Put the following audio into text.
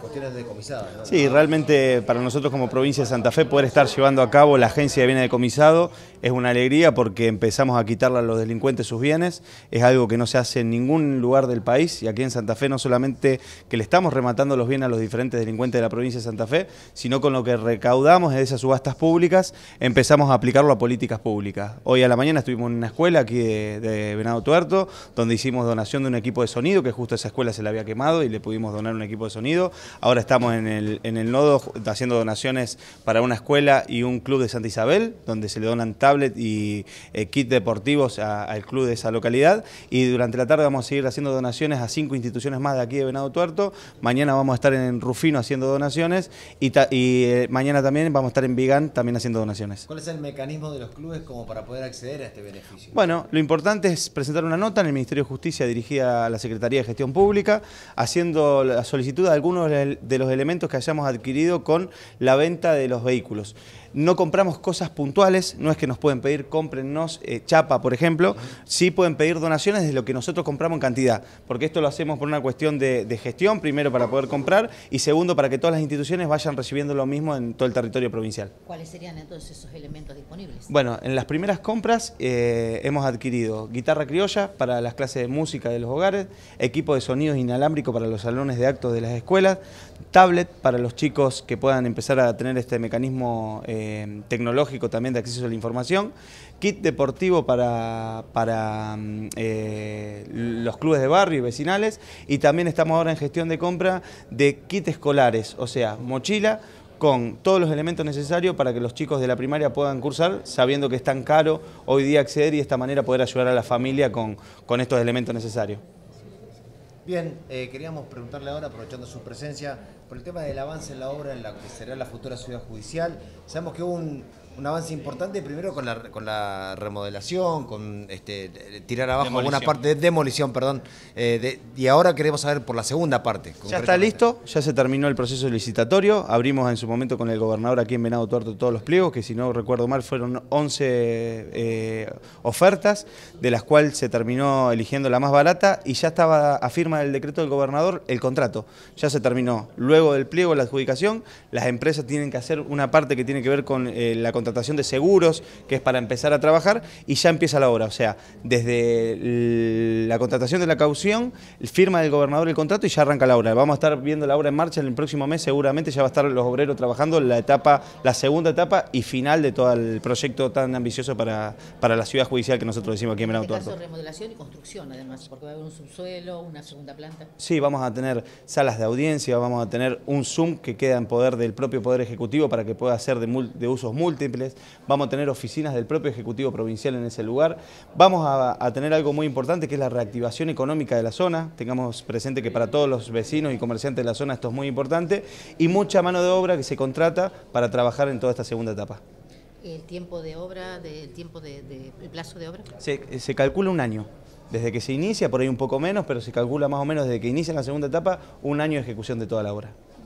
Cuestiones de Sí, realmente para nosotros como provincia de Santa Fe poder estar llevando a cabo la agencia de bienes decomisados es una alegría porque empezamos a quitarle a los delincuentes sus bienes, es algo que no se hace en ningún lugar del país y aquí en Santa Fe no solamente que le estamos rematando los bienes a los diferentes delincuentes de la provincia de Santa Fe, sino con lo que recaudamos de esas subastas públicas empezamos a aplicarlo a políticas públicas. Hoy a la mañana estuvimos en una escuela aquí de, de Venado Tuerto donde hicimos donación de un equipo de sonido que justo esa escuela se la había quemado y le pudimos donar un equipo de sonido. Ahora estamos en el, en el nodo haciendo donaciones para una escuela y un club de Santa Isabel, donde se le donan tablet y eh, kit deportivos al club de esa localidad. Y durante la tarde vamos a seguir haciendo donaciones a cinco instituciones más de aquí de Venado Tuerto. Mañana vamos a estar en Rufino haciendo donaciones y, eh, mañana también vamos a estar en Vigan también haciendo donaciones. ¿Cuál es el mecanismo de los clubes como para poder acceder a este beneficio? Bueno, lo importante es presentar una nota en el Ministerio de Justicia dirigida a la Secretaría de Gestión Pública, haciendo la solicitud de algunos de de los elementos que hayamos adquirido con la venta de los vehículos. No compramos cosas puntuales, no es que nos pueden pedir cómprennos eh, chapa, por ejemplo, sí pueden pedir donaciones de lo que nosotros compramos en cantidad, porque esto lo hacemos por una cuestión de, gestión, primero para poder comprar y segundo para que todas las instituciones vayan recibiendo lo mismo en todo el territorio provincial. ¿Cuáles serían entonces esos elementos disponibles? Bueno, en las primeras compras eh, hemos adquirido guitarra criolla para las clases de música de los hogares, equipo de sonidos inalámbrico para los salones de actos de las escuelas, tablet para los chicos que puedan empezar a tener este mecanismo eh, tecnológico también de acceso a la información, kit deportivo para, mm, eh, los clubes de barrio y vecinales y también estamos ahora en gestión de compra de kits escolares, o sea, mochila con todos los elementos necesarios para que los chicos de la primaria puedan cursar, sabiendo que es tan caro hoy día acceder y de esta manera poder ayudar a la familia con estos elementos necesarios. Bien, eh, queríamos preguntarle ahora, aprovechando su presencia, por el tema del avance en la obra en la que será la futura ciudad judicial. Sabemos que hubo un, un avance importante primero con la, remodelación, con este, tirar abajo alguna parte de demolición, perdón. Eh, y ahora queremos saber por la segunda parte. Ya está listo, ya se terminó el proceso licitatorio. Abrimos en su momento con el gobernador aquí en Venado Tuerto todos los pliegos, que si no recuerdo mal fueron 11 eh, ofertas, de las cuales se terminó eligiendo la más barata y ya estaba a firma del decreto del gobernador el contrato. Ya se terminó. Luego del pliego, la adjudicación, las empresas tienen que hacer una parte que tiene que ver con eh, la contratación contratación de seguros, que es para empezar a trabajar, y ya empieza la obra. O sea, desde la contratación de la caución, firma del gobernador el contrato y ya arranca la obra. Vamos a estar viendo la obra en marcha en el próximo mes, seguramente ya va a estar los obreros trabajando la etapa, la segunda etapa y final de todo el proyecto tan ambicioso para, para la ciudad judicial que nosotros decimos aquí en autor. En este remodelación y construcción, además, porque va a haber un subsuelo, una segunda planta. Sí, vamos a tener salas de audiencia, vamos a tener un Zoom que queda en poder del propio Poder Ejecutivo para que pueda ser de usos múltiples vamos a tener oficinas del propio Ejecutivo Provincial en ese lugar, vamos a, tener algo muy importante que es la reactivación económica de la zona, tengamos presente que para todos los vecinos y comerciantes de la zona esto es muy importante, y mucha mano de obra que se contrata para trabajar en toda esta segunda etapa. ¿El tiempo de obra, el tiempo de, plazo de obra? Se, se calcula un año desde que se inicia, por ahí un poco menos, pero se calcula más o menos desde que inicia la segunda etapa, un año de ejecución de toda la obra.